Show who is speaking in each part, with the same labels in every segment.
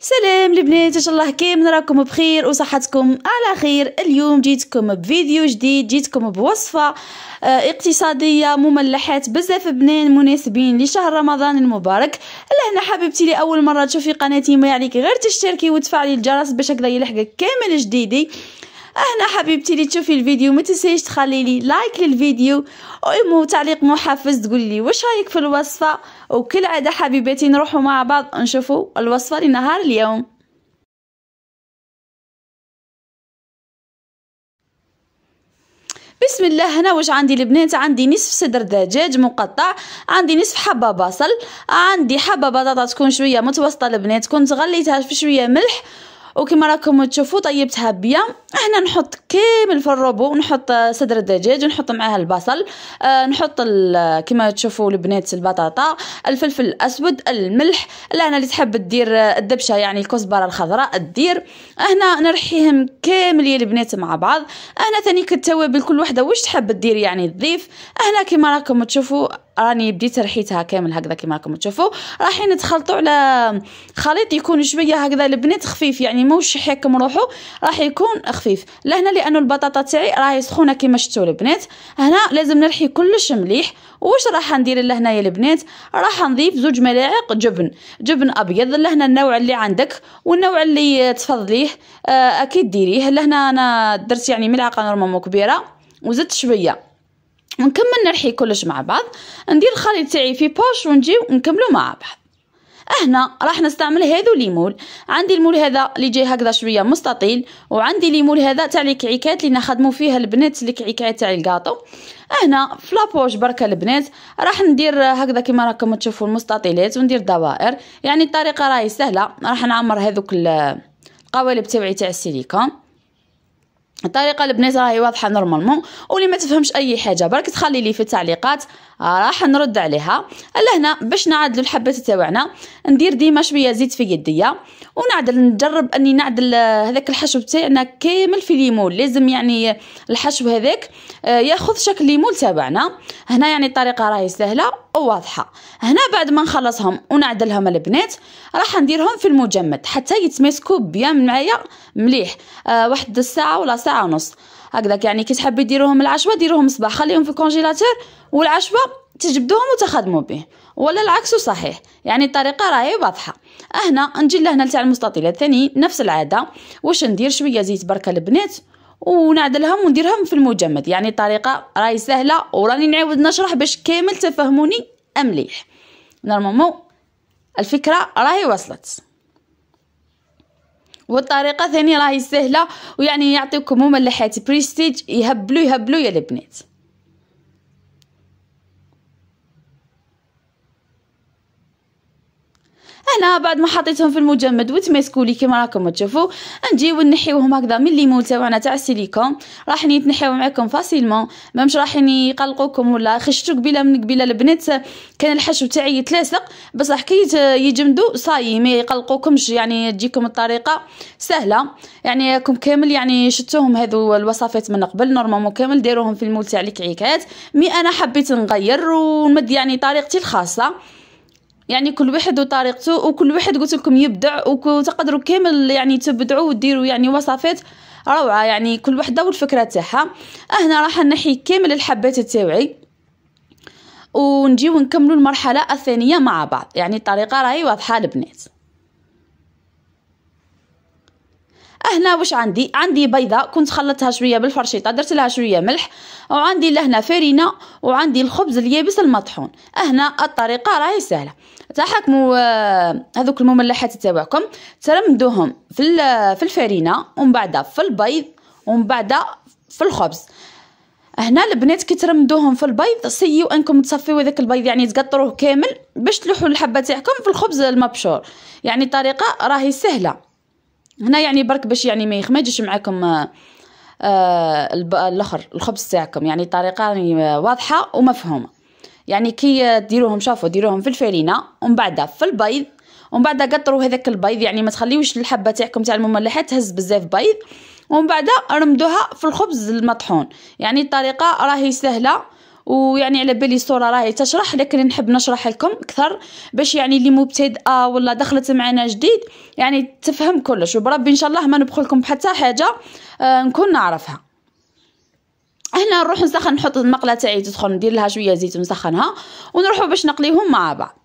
Speaker 1: سلام البنات ان شاء الله كامل راكم بخير وصحتكم على خير اليوم جيتكم بفيديو جديد جيتكم بوصفه آه، اقتصاديه مملحات بزاف بنان مناسبين لشهر رمضان المبارك لهنا حبيبتي لاول مره تشوفي قناتي ما عليك غير تشتركي وتفعلي الجرس باش هكذا يلحقك كامل جديدي اهنا حبيبتي اللي تشوفي الفيديو ما تنسيش تخلي لي لايك للفيديو وامو تعليق محفز تقول لي واش رايك في الوصفه وكل عاده حبيباتي نروحوا مع بعض نشوفوا الوصفه لنهار اليوم بسم الله هنا واش عندي البنات عندي نصف صدر دجاج مقطع عندي نصف حبه بصل عندي حبه بطاطا تكون شويه متوسطه البنات كنت غليتها في شويه ملح وكما راكم تشوفوا طيبتها بيا احنا نحط كامل في الروبو نحط صدر الدجاج ونحط معاه البصل اه نحط كما تشوفوا البنات البطاطا الفلفل الاسود الملح لهنا اللي تحب دير الدبشه يعني الكزبره الخضراء دير هنا نرحيهم كامل يا البنات مع بعض هنا ثاني التوابل كل وحده واش تحب دير يعني تضيف هنا كما راكم تشوفوا راني بديت رحيتها كامل هكذا كما راكم تشوفوا رايحين تخلطوا على خليط يكون شويه هكذا البنات خفيف يعني موش حيكم روحو راح يكون خفيف لهنا لانه البطاطا تاعي راهي سخونه كما شفتوا البنات هنا لازم نرحي كلش مليح واش راح ندير لهنايا البنات راح نضيف زوج ملاعق جبن جبن ابيض لهنا النوع اللي عندك والنوع اللي تفضليه آه، اكيد ديريه لهنا انا درت يعني ملعقه نورمالمون كبيره وزدت شويه ونكمل نرحي كلش مع بعض ندير الخليط تاعي في بوش ونجيو نكملو مع بعض هنا راح نستعمل هذو ليمول عندي المول هذا اللي جاي هكذا شويه مستطيل وعندي ليمول هذا تاع الكعكات اللي نخدمو فيها البنات الكعكات تاع الكاطو هنا في لابوش بركه البنات راح ندير هكذا كما راكم تشوفوا المستطيلات وندير دوائر يعني الطريقه راهي سهله راح نعمر هذوك القوالب تاعي تاع السيليكون الطريقه البنات راهي واضحه نورمالمون واللي ما تفهمش اي حاجه برك تخلي لي في التعليقات آه، راح نرد عليها لهنا باش نعدل الحبات تاعنا ندير ديما شويه زيت في يديا ونعدل نجرب اني نعدل آه، هذاك الحشو تاعنا كامل في ليمون لازم يعني الحشو هذاك آه، ياخذ شكل ليمون تاعنا هنا يعني الطريقه راهي سهله وواضحه هنا بعد ما نخلصهم ونعدلهم البنات راح نديرهم في المجمد حتى يتماسكوا بيان معايا مليح واحد الساعه ولا ساعة ساعه ونص هكذاك يعني كي تحبي ديروهم العشوه ديروهم الصباح خليهم في الكونجيلاتور والعشوه تجبدوهم وتخدموا به ولا العكس صحيح يعني الطريقه راهي واضحه هنا نجي لهنا تاع المستطيل الثاني نفس العاده واش ندير شويه زيت بركه البنات ونعدلهم ونديرهم في المجمد يعني الطريقه راهي سهله وراني نعاود نشرح باش كامل تفهموني مليح نورمالمون الفكره راهي وصلت والطريقه ثاني راهي سهله ويعني يعطيكم هما اللحات بريستيج يهبلوا يهبلوا يا البنات انا بعد ما حطيتهم في المجمد لي كيما راكم تشوفوا نجيو نحيوهم هكذا من الليمون تاعنا تاع السيليكون راح نتنحيو معكم فاسيلمون مامش راح يقلقوكم ولا خشتو قبيله من قبيله البنات كان الحشو تاعي يتلاصق بصح كي يجمدوا صاي ما يقلقوكمش يعني تجيكم الطريقه سهله يعني راكم كامل يعني شتوهم هذو الوصفات من قبل نورمالمون كامل ديروهم في المول تاع الكعكات مي انا حبيت نغير ونمد يعني طريقتي الخاصه يعني كل واحد وطريقته وكل واحد قلت لكم يبدع وتقدروا كامل يعني تبدعوا وديروا يعني وصفات روعه يعني كل وحده والفكره تاعها هنا راح نحي كامل الحبات تاعي ونجيو نكملوا المرحله الثانيه مع بعض يعني الطريقه راهي واضحه البنات هنا واش عندي عندي بيضه كنت خلطتها شويه بالفرشيطه درت لها شويه ملح وعندي لهنا فرينه وعندي الخبز اليابس المطحون هنا الطريقه راهي سهله تحكموا آه، هذوك المملحات تاعكم ترمدوهم في في الفرينه ومن بعد في البيض ومن بعد في الخبز هنا البنات كي ترمدوهم في البيض سيو انكم تصفيو هذاك البيض يعني تقطروه كامل باش تلوحوا الحبه تاعكم في الخبز المبشور يعني الطريقه راهي سهله هنا يعني برك باش يعني ما يخمجش معاكم آه, آه، الاخر الخبز تاعكم يعني طريقه يعني واضحه ومفهومه يعني كي ديروهم شافوا ديروهم في الفرينه ومن بعد في البيض ومن بعد قطروا هذاك البيض يعني ما تخليوش الحبه تاعكم تاع المملحه تهز بزاف بيض ومن بعد رمدوها في الخبز المطحون يعني الطريقه راهي سهله ويعني على بالي الصوره راهي تشرح لكن نحب نشرح لكم اكثر باش يعني اللي مبتدئه آه، ولا دخلت معنا جديد يعني تفهم كلش وبربي ان شاء الله ما ندخل لكم بحتى حاجه آه نكون نعرفها هنا نروح نسخن نحط المقله تاعي تدخل ندير لها شويه زيت ونسخنها ونروحوا باش نقليهم مع بعض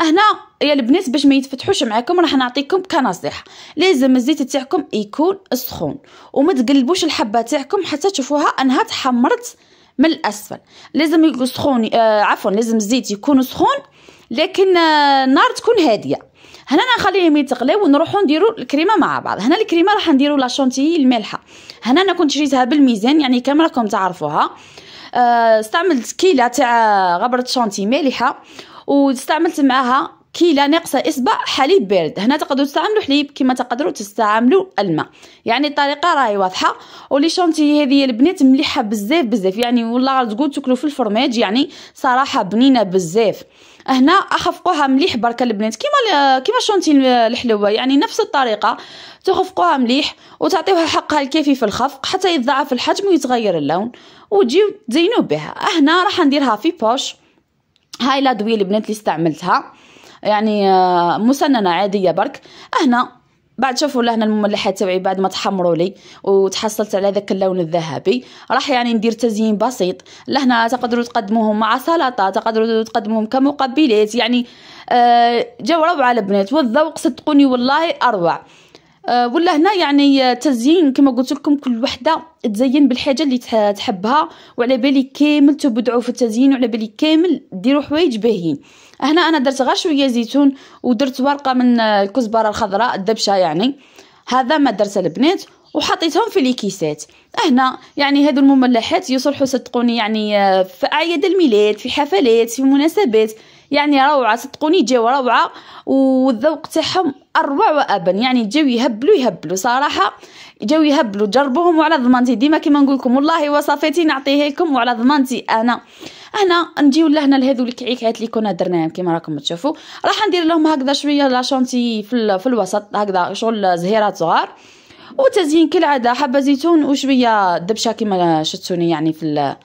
Speaker 1: هنا يا البنات باش ما يتفتحوش معاكم راح نعطيكم كنصيحه لازم الزيت تاعكم يكون سخون وما تقلبوش الحبه تاعكم حتى تشوفوها انها تحمرت من الاسفل لازم يكون سخون آه عفوا لازم الزيت يكون سخون لكن آه النار تكون هاديه هنا نخليهم يتقلاو ونروحو نديرو الكريمه مع بعض هنا الكريمه راح نديرو لاشونتيي المالحه هنا انا كنت شريتها بالميزان يعني كامل راكم تعرفوها آه استعملت كيله تاع غبره شونتي مالحه واستعملت معها لا ناقصة إصبع حليب بارد هنا تقدروا تستعملوا حليب كما تقدروا تستعملوا الماء يعني الطريقة راهي واضحة ولي شونتي هذه البنات مليحة بزاف بزاف يعني والله تقول تاكلوا في الفرماج يعني صراحة بنينة بزاف هنا اخفقوها مليح بركه البنات كيما كيما شونتي الحلوه يعني نفس الطريقه تخفقوها مليح وتعطيوها حقها الكافي في الخفق حتى يتضاعف الحجم ويتغير اللون وتجيو تزينوا بها هنا راح نديرها في بوش هاي لا دوي البنات اللي استعملتها يعني آه، مسننه عاديه برك هنا بعد شوفوا لهنا المملحات تبعي بعد ما تحمروا لي وتحصلت على ذاك اللون الذهبي راح يعني ندير تزيين بسيط لهنا تقدروا تقدموهم مع سلطه تقدروا تقدموهم كمقبلات يعني آه جاو روعه البنات والذوق صدقوني والله اروع آه، ولا هنا يعني آه، تزيين كما قلت لكم كل وحده تزين بالحاجه اللي تحبها وعلى بالي كامل تبدعوا في التزيين وعلى بالي كامل ديروا حوايج باهيين هنا انا درت غير شويه زيتون ودرت ورقه من آه، الكزبره الخضراء الدبشه يعني هذا ما درت البنات وحطيتهم في ليكيسات هنا يعني هذو المملحات يصلحوا صدقوني يعني في اعياد الميلاد في حفلات في مناسبات يعني روعه صدقوني جاو روعه والذوق تاعهم اروع وابا يعني جاو يهبلوا يهبلوا صراحه جاو يهبلوا جربوهم وعلى ضمانتي ديما كيما نقول لكم والله وصفاتي نعطيها لكم وعلى ضمانتي انا هنا نجيو لهنا لهذو الكعكات اللي كنا درناهم كيما راكم تشوفوا راح ندير لهم هكذا شويه لاشونتي في, في الوسط هكذا شغل زهيرات صغار وتزيين كالعاده حبه زيتون وشويه دبشه كيما شتوني يعني في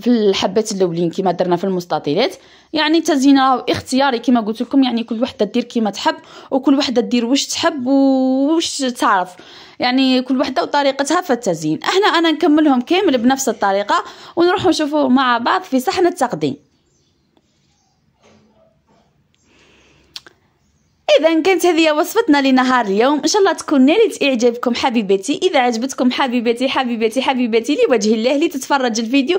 Speaker 1: في الحبات الاولين كما درنا في المستطيلات يعني التزيينه اختياري كما قلت لكم يعني كل وحده دير كما تحب وكل وحده دير واش تحب واش تعرف يعني كل وحده وطريقتها في التزيين احنا انا نكملهم كامل بنفس الطريقه ونروحوا نشوفوا مع بعض في صحن التقديم اذا كانت هذه وصفتنا لنهار اليوم ان شاء الله تكون نالت اعجابكم حبيبتي اذا عجبتكم حبيبتي حبيبتي حبيبتي لوجه الله اللي تتفرج الفيديو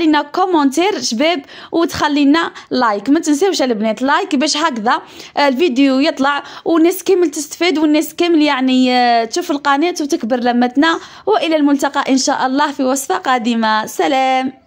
Speaker 1: لنا كومونتير شباب وتخلينا لايك ما تنساوش البنات لايك باش هكذا آه، الفيديو يطلع والناس كامل تستفاد والناس كامل يعني آه، تشوف القناه وتكبر لمتنا والى الملتقى ان شاء الله في وصفه قادمه سلام